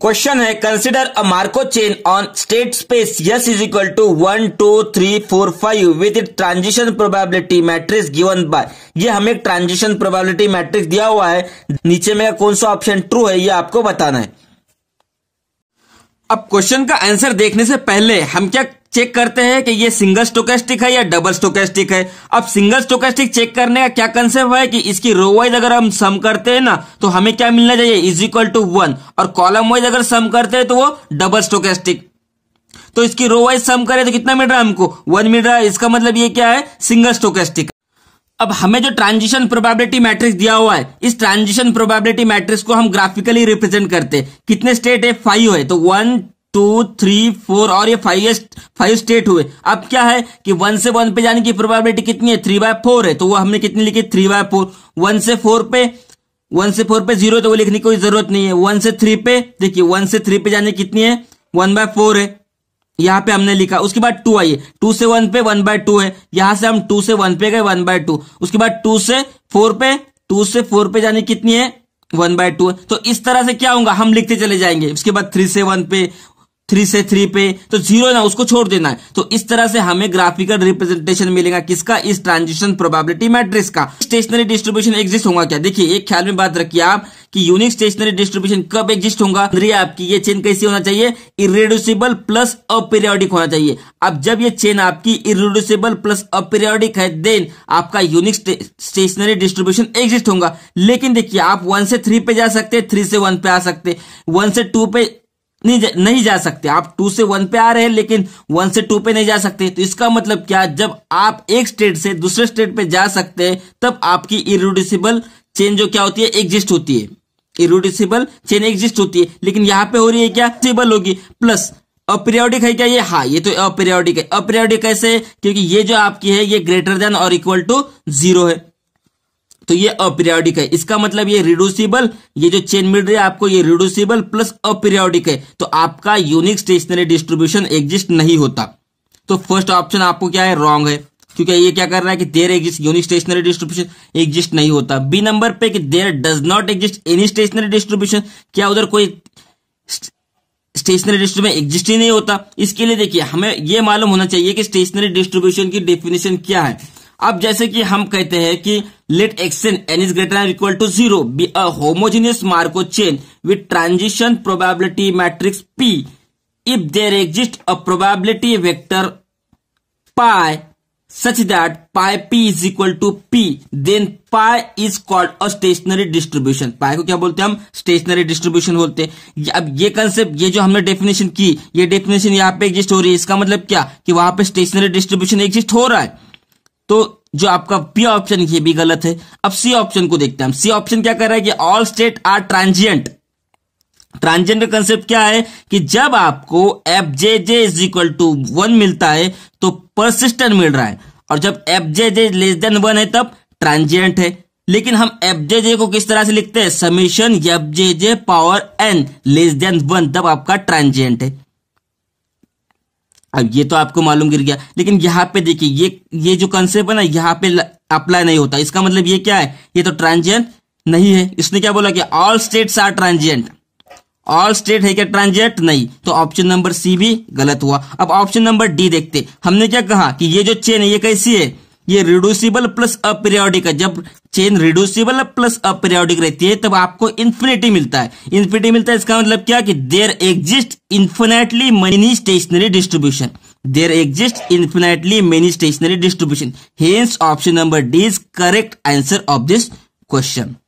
question है consider a Markov chain on state space S is equal to one two three four five with it transition probability matrix given by ये हमें transition probability matrix दिया हुआ है नीचे में कौन सा ऑप्शन ट्रू है ये आपको बताना है अब क्वेश्चन का आंसर देखने से पहले हम क्या चेक करते हैं कि ये सिंगल स्टोकेस्टिक है या डबल स्टोकेस्टिक है अब सिंगल स्टोकेस्टिक चेक करने का क्या कंसेप्ट है कि इसकी रो वाइज अगर हम सम करते हैं ना तो हमें क्या मिलना चाहिए इज इक्वल टू वन और कॉलम वाइज अगर सम करते हैं तो वो डबल स्टोकेस्टिक तो इसकी रो वाइज सम करें तो कितना मिल रहा है हमको वन मिल रहा है इसका मतलब ये क्या है सिंगल स्टोकेस्टिक अब हमें जो ट्रांजिशन प्रोबेबिलिटी मैट्रिक्स दिया हुआ है इस ट्रांजिशन प्रोबेबिलिटी मैट्रिक्स को हम ग्राफिकली रिप्रेजेंट करते हैं कितने स्टेट है फाइव है तो वन टू थ्री फोर और ये फाइवेस्ट फाइव स्टेट हुए अब क्या है कि वन से वन पे जाने की प्रोबेबिलिटी कितनी है थ्री बाय फोर है तो वो हमने कितनी लिखी थ्री बाय फोर वन से फोर पे वन से फोर पे जीरो तो वो लिखने की कोई जरूरत नहीं है वन से थ्री पे देखिए वन से थ्री पे जाने कितनी है वन बाय फोर है यहाँ पे हमने लिखा उसके बाद टू आई है टू से वन पे वन बाय टू है यहां से हम टू से वन पे गए वन बाय टू उसके बाद टू से फोर पे टू से फोर पे जाने कितनी है वन बाय टू तो इस तरह से क्या होगा हम लिखते चले जाएंगे उसके बाद थ्री से वन पे थ्री से थ्री पे तो जीरो ना उसको छोड़ देना है तो इस तरह से हमें ग्राफिकल रिप्रेजेंटेशन मिलेगा किसका इस ट्रांजिशन प्रोबेबिलिटी मैट्रिक्स का स्टेशनरी डिस्ट्रीब्यूशन एग्जिस्ट होगा क्या देखिए एक ख्याल में बात रखिए आप कि यूनिक स्टेशनरी डिस्ट्रीब्यूशन कब एग्जिस्ट होगा आपकी ये चेन कैसी होना चाहिए इरेड्यूसिबल प्लस अपीरियोडिक होना चाहिए अब जब ये चेन आपकी इरेड्यूसिबल प्लस अपीरियोडिक है देन आपका यूनिक स्टेशनरी डिस्ट्रीब्यूशन एग्जिस्ट होगा लेकिन देखिए आप वन से थ्री पे जा सकते हैं थ्री से वन पे आ सकते वन से टू पे नहीं जा, नहीं जा सकते आप टू से वन पे आ रहे हैं लेकिन वन से टू पे नहीं जा सकते तो इसका मतलब क्या जब आप एक स्टेट से दूसरे स्टेट पे जा सकते हैं तब आपकी इरोड्यूसिबल चेन जो क्या होती है एग्जिस्ट होती है इरोड्यूसिबल चेन एग्जिस्ट होती है लेकिन यहाँ पे हो रही है क्या सिबल होगी प्लस अप्रियोडिक है क्या ये हाँ ये तो अपरियोडिक है अपीरियोडिक कैसे है क्योंकि ये जो आपकी है ये ग्रेटर देन और इक्वल टू जीरो है तो ये अपीरियोडिक है इसका मतलब ये रिड्यूसिबल ये जो चेन मिल रही है आपको ये रिड्यूसिबल प्लस अपीरियोडिक है तो आपका यूनिक स्टेशनरी डिस्ट्रीब्यूशन एग्जिस्ट नहीं होता तो फर्स्ट ऑप्शन आपको क्या है रॉन्ग है क्योंकि ये क्या कर रहा है कि there exist unique stationary distribution exist नहीं होता बी नंबर पे कि there does not exist any stationary distribution क्या उधर कोई स्टेशनरी डिस्ट्रीब्यूशन एग्जिस्ट ही नहीं होता इसके लिए देखिए हमें यह मालूम होना चाहिए कि स्टेशनरी डिस्ट्रीब्यूशन की डेफिनेशन क्या है अब जैसे कि हम कहते हैं कि let exchange N is greater equal to zero be a homogeneous Markov chain with transition probability matrix P if there exist a probability vector pi such that pi P is equal to P then pi is called a stationary distribution pi को क्या बोलते हैं हम stationery distribution बोलते हैं अब ये concept ये जो हमने डेफिनेशन की ये डेफिनेशन यहाँ पे एग्जिस्ट हो रही है इसका मतलब क्या कि वहां पे स्टेशनरी डिस्ट्रीब्यूशन एग्जिस्ट हो रहा है तो जो आपका पी ऑप्शन ये भी गलत है अब सी ऑप्शन को देखते हैं सी ऑप्शन क्या कर रहा है कि all state are transient transient का कंसेप्ट क्या है कि जब आपको F J J is equal to one मिलता है तो परसिस्टेंट मिल रहा है और जब F J J less than one है तब ट्रांजेंट है लेकिन हम एफ जे जे को किस तरह से लिखते हैं summation F J J power N less than one तब आपका ट्रांजेंट है अब ये तो आपको मालूम गिर गया लेकिन यहाँ पे देखिए ये ये जो कंसेप्ट है ना यहाँ पे अप्लाई नहीं होता इसका मतलब ये क्या है ये तो ट्रांजियंट नहीं है इसने क्या बोला कि all states are transient all state है क्या ट्रांजेक्ट नहीं तो ऑप्शन नंबर सी भी गलत हुआ अब ऑप्शन नंबर डी देखते हमने क्या कहा कि ये जो चेन है ये कैसी है ये रिड्यूसिबल प्लस अपीरियोडिक है जब चेन रिड्यूसिबल प्लस अपीरियोडिक रहती है तब आपको इन्फिनिटी मिलता है इन्फिनिटी मिलता है इसका मतलब क्या कि there exist infinitely many stationary distribution there exist infinitely many stationary distribution hence option number D is correct answer of this question